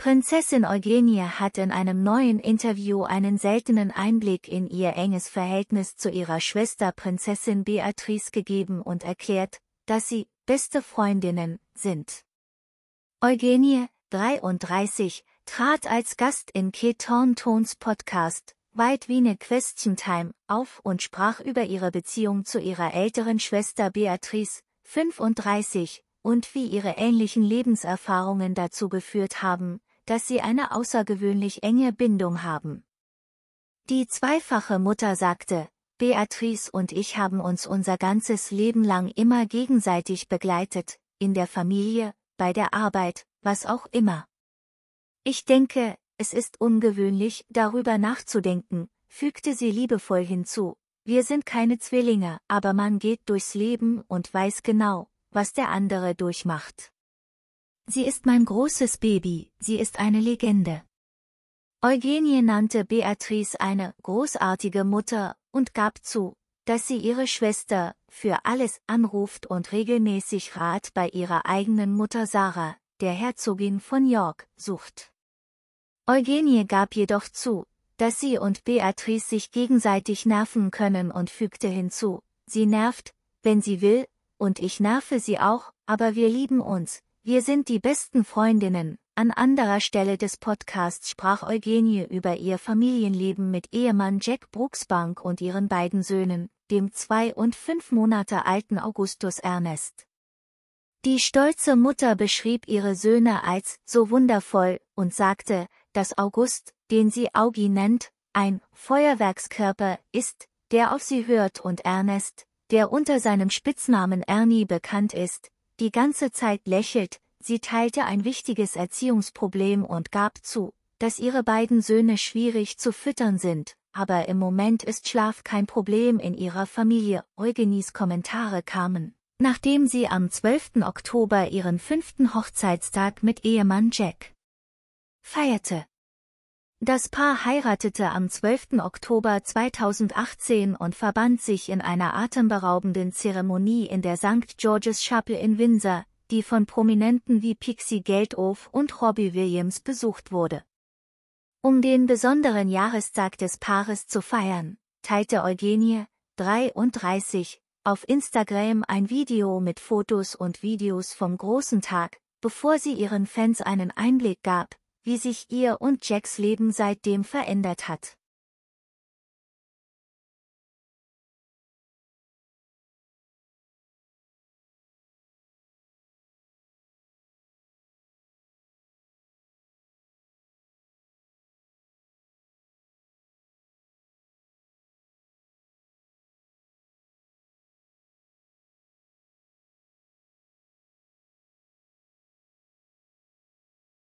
Prinzessin Eugenie hat in einem neuen Interview einen seltenen Einblick in ihr enges Verhältnis zu ihrer Schwester Prinzessin Beatrice gegeben und erklärt, dass sie beste Freundinnen sind. Eugenie, 33, trat als Gast in Keton Tons Podcast White Wiener Question Time auf und sprach über ihre Beziehung zu ihrer älteren Schwester Beatrice, 35, und wie ihre ähnlichen Lebenserfahrungen dazu geführt haben, dass sie eine außergewöhnlich enge Bindung haben. Die zweifache Mutter sagte, Beatrice und ich haben uns unser ganzes Leben lang immer gegenseitig begleitet, in der Familie, bei der Arbeit, was auch immer. Ich denke, es ist ungewöhnlich, darüber nachzudenken, fügte sie liebevoll hinzu. Wir sind keine Zwillinge, aber man geht durchs Leben und weiß genau, was der andere durchmacht. Sie ist mein großes Baby, sie ist eine Legende. Eugenie nannte Beatrice eine großartige Mutter und gab zu, dass sie ihre Schwester für alles anruft und regelmäßig Rat bei ihrer eigenen Mutter Sarah, der Herzogin von York, sucht. Eugenie gab jedoch zu, dass sie und Beatrice sich gegenseitig nerven können und fügte hinzu, sie nervt, wenn sie will, und ich nerve sie auch, aber wir lieben uns, wir sind die besten Freundinnen. An anderer Stelle des Podcasts sprach Eugenie über ihr Familienleben mit Ehemann Jack Brooksbank und ihren beiden Söhnen, dem zwei und fünf Monate alten Augustus Ernest. Die stolze Mutter beschrieb ihre Söhne als so wundervoll und sagte, dass August, den sie Augie nennt, ein Feuerwerkskörper ist, der auf sie hört und Ernest, der unter seinem Spitznamen Ernie bekannt ist, die ganze Zeit lächelt, sie teilte ein wichtiges Erziehungsproblem und gab zu, dass ihre beiden Söhne schwierig zu füttern sind, aber im Moment ist Schlaf kein Problem in ihrer Familie. Eugenies Kommentare kamen, nachdem sie am 12. Oktober ihren fünften Hochzeitstag mit Ehemann Jack feierte. Das Paar heiratete am 12. Oktober 2018 und verband sich in einer atemberaubenden Zeremonie in der St. George's Chapel in Windsor, die von Prominenten wie Pixie Geldof und Robbie Williams besucht wurde. Um den besonderen Jahrestag des Paares zu feiern, teilte Eugenie, 33, auf Instagram ein Video mit Fotos und Videos vom großen Tag, bevor sie ihren Fans einen Einblick gab, wie sich ihr und Jacks Leben seitdem verändert hat.